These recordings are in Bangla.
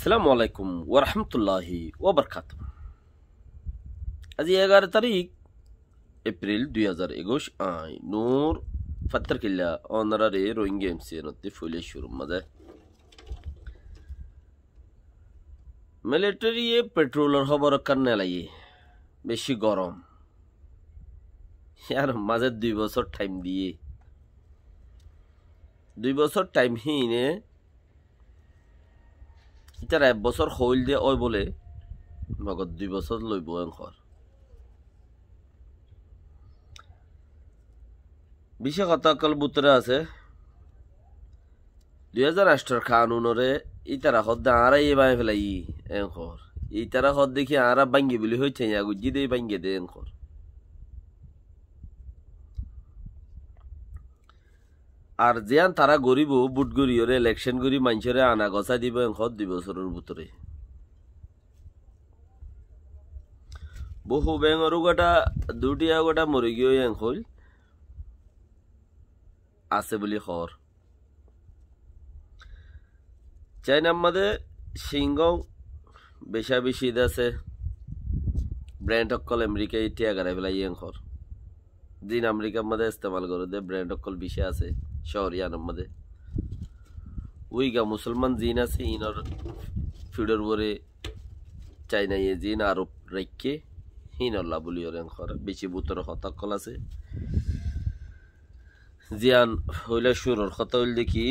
সালাম আলাইকুম ওরহমতুল্লাহি ওবরকাত আজি এগারো তারিখ এপ্রিল দুই হাজার একুশ আই নূর ফাত্তর কিল্লা অনারারে রোহিঙ্গা এমসি নত্তি ফুলে শুরুম মাঝে মিলিটারি পেট্রোলের খবর কারণে লাগে বেশি গরম আর মাঝে দুই বছর টাইম দিয়ে দুই বছর টাইম হিনে ইতার এক বছর হইল দিয়ে ওই বলে মগত দুই বছর লইব এনখর বিশে কথা অকল বুতরে আছে দুই হাজার আষ্টর কানুনরে ইতারা হদ আড়াই বাই ফেলাই এনখর ইতারা হদ দেখি আরা বাঙ্গি বলি হয়েছে গুজি দিয়ে বাঙ্গে দে এনখর আর যেন তারা গরিব বুট ওরে ইলেকশন করি মানুষের আনা গছা দিব হত দুই বছরের ভিতরে বহু বেঙরও গোটা দুটিয়া গোটা মরি গিয়ে এং হল আছে বলি খর চাইনা আমাদের সিংহ বেশা বেশি আছে ব্র্যান্ড অকল আমেরিকায় ইটিয়া গাড়াই পেলাই এং দিন আমেরিকার মাদে ইস্তেমাল করে দে ব্র্যান্ড অকল বেশি আছে শহরিয়ানম্মদে উইগা মুসলমান জিন আছে ইনর ফিডর বরে চাইনা ইয়ে জিন আরব রেখে হিনল্লা বলি ওরেন বেশি বুতর হতাকল আছে জিয়ান হইলে সুরর কথা হইল দেখি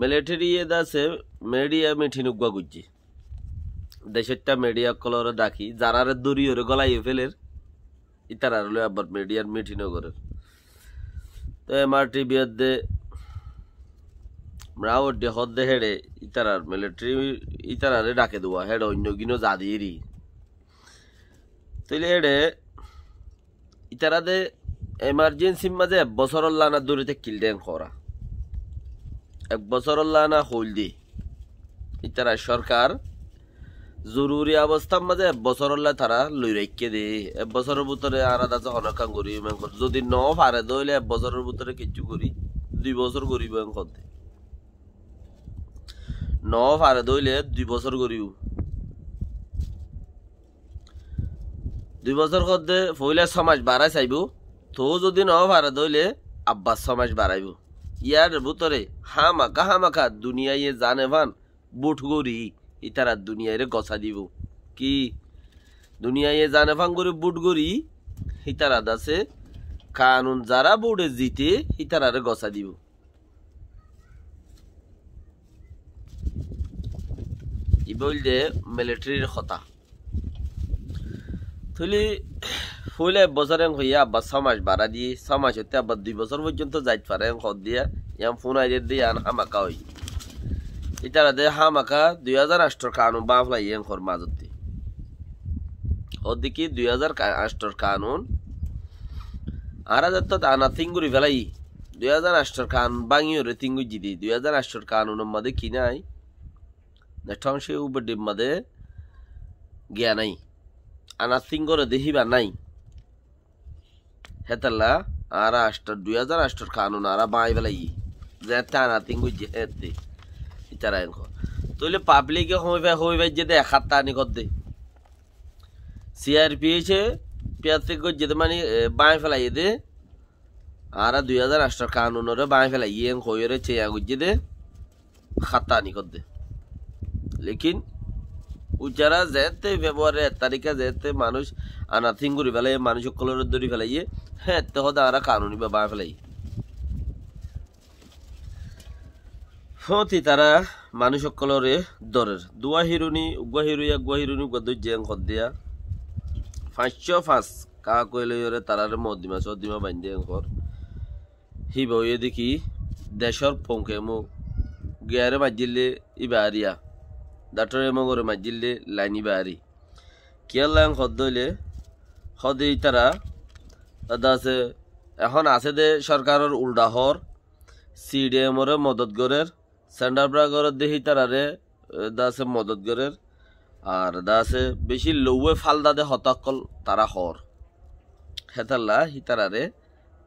মিলিটারি ইয়ে আছে মেডিয়া মিঠিনুগুয়া গুজি দেশেরটা মিডিয়া কলরে ডাকি যারারে দড়ি ওরে গলাই ফেলের আর ইতারার আবার মিডিয়ার মিঠিনগরের তো এমআরটি বিরুদ্ধে মরাউডে হদ্দে হেড়ে ইতারার মিলিটারি ইতারারে ডাকে দেওয়া হেড় অন্য গিনো যা দিয়েরই তাইলে হেড়ে ইতারাদের এমার্জেন্সির মাঝে এক বছর লানা দূরিতে কিলডেন করা এক বছর লানা হইল দি ইতারা সরকার জরুরি অবস্থার মাঝে এক হলে তারা লই রাখিয়ে দে এক বছরের ভিতরে আর আছে অনেক কাম করি যদি ন পারে ধরলে এক বছরের ভিতরে কিচ্ছু করি দুই বছর করিব ইমান করতে ন পারে ধরলে দুই বছর করিব দুই বছর করতে পহিলা সমাজ বাড়াই চাইব তো যদি ন পারে ধরলে আব্বাস সমাজ বাড়াইব ইয়ার ভিতরে হামাকা হামাকা দুনিয়ায় জানে ভান বুট গরি ইতারা রে গছা দিব কি দুনিয়ায় জানে ফাঙ্গুরি বুট গড়ি হিতারা দাসে কানুন যারা বোর্ডে জিতে হিতারারে গছা দিব ই বললে মিলিটারির কথা থলি ফুলে বছরে হইয়া আব্বা ছমাস ভাড়া দিয়ে ছমাস হতে আবার দুই বছর পর্যন্ত যাইতে পারে হত দিয়া ইয়াম ফোন আইডে দিয়ে আন হামাকা হই ইতারা দে হামাকা দুই হাজার আষ্টর কানুন বাফলা ইয়েন খর মাজতি ওদিকে দুই হাজার আষ্টর কানুন আর হাজার তো আনা তিঙ্গুরি ফেলাই দুই হাজার আষ্টর কানুন বাঙিও রে তিঙ্গু জিদি দুই হাজার আষ্টর কানুন মাদে কি নাই নেঠং সে উপর মাদে গিয়া নাই আনা তিঙ্গুর দেহিবা নাই হেতাল্লা আর আষ্টর দুই হাজার আষ্টর কানুন আর বাঁই ফেলাই যে তা আনা তিঙ্গু জি হেতে চারা এনকো তাহলে পাবলিকে হইবাই হইবাই যেতে এক হাত টানি কর দেয় সিআরপিএইচে পেয়াতে কই যেতে মানে বাঁয়ে ফেলাই দে আর দুই হাজার আটশোর কানুনরে বাঁ ফেলাই এন চেয়া গুজে দে খাতা আনি কর দে লেকিন যারা যেতে ব্যবহারে তারিখে যেতে মানুষ আনাথিং করে ফেলাই মানুষ কলর ধরে ফেলাইয়ে হ্যাঁ তো হতে আর কানুনি বা বাঁয়ে ফেলাই ফতি তারা মানুষ সকলের দরের দুয়া হিরুনি উগুয়া হিরুয়া গুয়া হিরুনি উগুয়া দুই জেং দিয়া পাঁচশো ফাঁস কা কইলে তারারে মদিমা সদিমা বাইন্দে এঙ্কর হি বইয়ে দেখি দেশর পঙ্কে মো গিয়ারে মাজিলে ইবারিয়া দাঁটরে মগরে মাজিলে লাইনি বাড়ি কিয়াল্লাং দইলে সদেই তারা দাদা আছে এখন আছে দে সরকারের উল্ডাহর সিডিএমরে মদত গরের চেণ্ডাৰপৰা ঘৰত দি সেই তাৰাৰে দা আছে মদত গড়ে আৰু দা আছে বেছি লৌৱে ফাল দাদে হতাকল তাৰা হৰ হেতাল্লা সি তাৰাৰে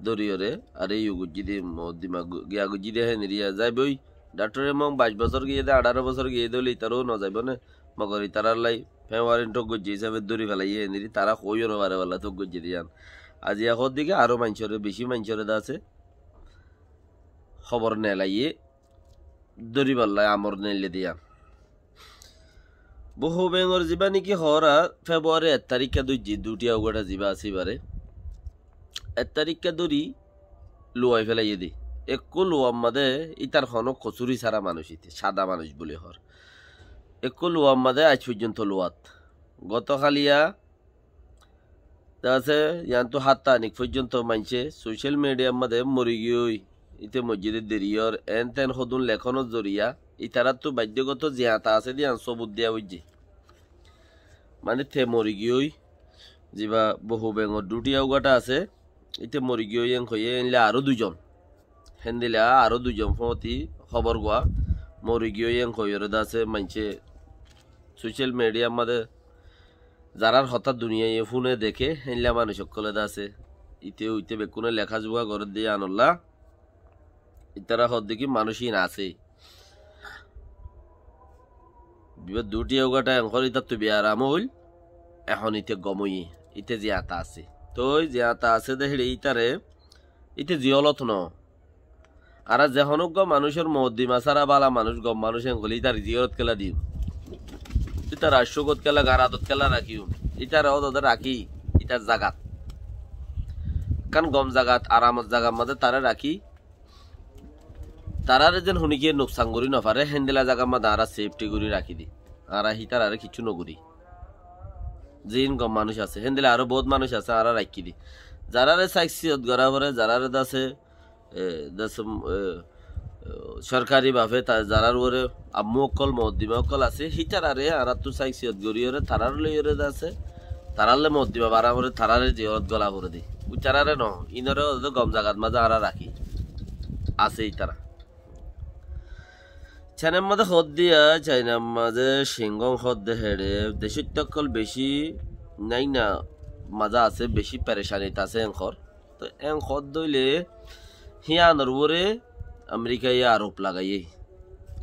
দৰিয়ৰে আৰু এই গুজি দি মদ দিমাগ গিয়া গুজি দিয়াহে নিৰিয়া যায় বৈ ডাক্তৰে মোক বাইছ বছৰ গিয়ে দে আঠাৰ বছৰ গিয়ে দিলে ইতাৰো নাযাব নে মগৰ ইতাৰাৰ লাই ফেৱাৰেণ্টক গুজি হিচাপে দৌৰি পেলাইহে নিৰি তাৰা কৈও নবাৰে বেলা তোক গুজি দিয়ান আজি আকৌ দিগে আৰু মাংসৰে বেছি মাংসৰে দা আছে খবৰ নেলাইয়ে দরিবাল্লায় আমর নেলে দিয়া বহু বেঙর যিবা নেকি হরা ফেব্রুয়ারি এক তারিখে দুই দুটি দুটিয়া উগাটা যিবা আছে এক তারিখে দরি লুয়াই ফেলাইয়ে দি একো লুয়াম্মাদে মাদে ইতার হন কচুরি সারা মানুষ ইতি সাদা মানুষ বলে হর একো লুয়াম্মাদে মাদে আজ পর্যন্ত লোয়াত গতকালিয়া তা আছে ইয়ান তো হাত পর্যন্ত মানছে সোশ্যাল মিডিয়ার মাদে মরি গিয়ে ইতে মসজিদের দেরিয়র এন তেন সদুন লেখনত জরিয়া ইতারাতো বাধ্যগত জিহাতা আছে দিয়ে সবুত দিয়া বুঝি মানে থে মরি গিয়ই যিবা বহু বেঙর দুটি আউগাটা আছে ইতে মরি গিয়ই এং হয়ে এনলে আরও দুজন হেন দিলে আরও দুজন ফতি খবর গোয়া মরি গিয়ই এং হয়ে আছে মানছে সোশ্যাল মিডিয়া আমাদের যারার হঠাৎ দুনিয়ায় ফোনে দেখে হেনলা মানুষ সকলে আছে ইতে ইতে বেকুনে লেখা যোগা ঘরে দিয়ে আনল্লা ইতারা দেখি মানুষই আছে বিবাদ দুটি অগাটা এখন ইতার তো বিয়ারাম হইল এখন ইতে গমই ইতে যে আতা আছে তো যে আতা আছে দেখে ইতারে ইতে জিয়লত ন আর যেহন গ মানুষের মদ্দিম মাছারা বালা মানুষ গম মানুষের হলে ইতার জিয়লত খেলা দিম ইতার আশ্বগত খেলা গারাদত খেলা রাখিও ইতার ওদের রাখি ইতার জাগাত কারণ গম জাগাত আরামত জাগার মধ্যে তারা রাখি তারারে যেন গিয়ে নোকসান করি নফারে হেন্দেলা জাগা মা দাঁড়া সেফটি করে রাখি দি আর হি তারারে কিছু নগরি যে ইনকম মানুষ আছে হেন্দেলা আরো বহুত মানুষ আছে আর রাখি দি যারারে সাইক্সিয়ত গড়া ভরে যারারে দাসে দাসে সরকারি ভাবে যারার ওরে আম্মু অকল মহদ্দিমা অকল আছে হিতারারে আর তো সাইক্সিয়ত গরিয়রে তারার ওরে আছে তারালে মহদ্দিমা বারা ভরে তারারে জিয়রত গলা ভরে দি উচারারে ন ইনরে গম জাগাত মাঝে আর রাখি আছে তারা ছাইনাম্মাদে হদ দিয়া ছাইনাম্মাদে সিংগং হদ দেহেরে দেশের তকল বেশি নাই না মাজা আছে বেশি পেরেশানিত আছে এংখর তো এংখর দইলে হিয়ানোর উপরে আমেরিকায় আরোপ লাগাইয়ে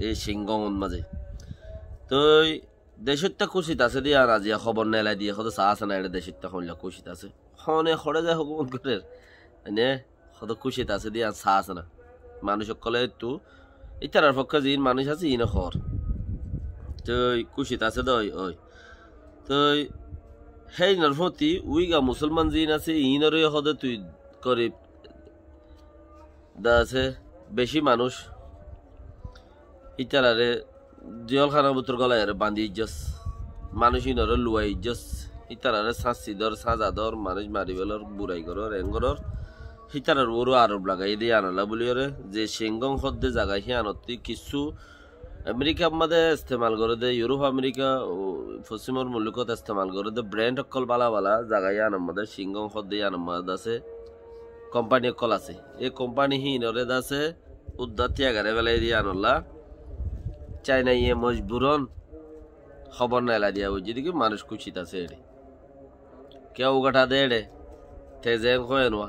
এই সিংগংন মাঝে তো দেশের তা কুশিত আছে দিয়া না দিয়া খবর নেলাই দিয়ে হতো চা আছে না এটা দেশের তা হইলা আছে হনে হরে যায় হকুমত করে এনে হতো কুশিত আছে দিয়া চা আছে না মানুষ সকলে একটু ইতার পক্ষে যে মানুষ আছে ই নখর তই কুশিত আছে দই ওই তই সেই নরফতি উইগা মুসলমান জিন আছে ইনরে হদে তুই করে দা আছে বেশি মানুষ ইতারারে জিয়ল খানাবুতর গলায় বান্ধি ইজ্জস মানুষ ইনরে লুয়া ইজ্জস ইতারারে সাঁচি দর সাজা দর মানুষ মারিবেলর বুড়াই গরর এঙ্গরর হিতারার ওরও আরব লাগাই দিয়ে আনালা ওরে যে সিংগং হদ্দে হি হিয়ানতি কিছু আমেরিকা আমাদের ইস্তেমাল করে দে ইউরোপ আমেরিকা পশ্চিমর মুলুকত ইস্তেমাল করে দে ব্র্যান্ড অকল বালা বালা জায়গায় আন আমাদের সিংগং হদ্দে আন আমাদের আছে কোম্পানি অকল আছে এই কোম্পানি হি নরে দাসে উদ্দার তিয়াগারে বেলায় দিয়ে আনলা চাইনা ইয়ে মজবুরন খবর না এলা দিয়া বুঝি দিকে মানুষ কুচিত আছে এড়ে কেউ গাঠা দে এড়ে তেজেন খোয়েন ওয়া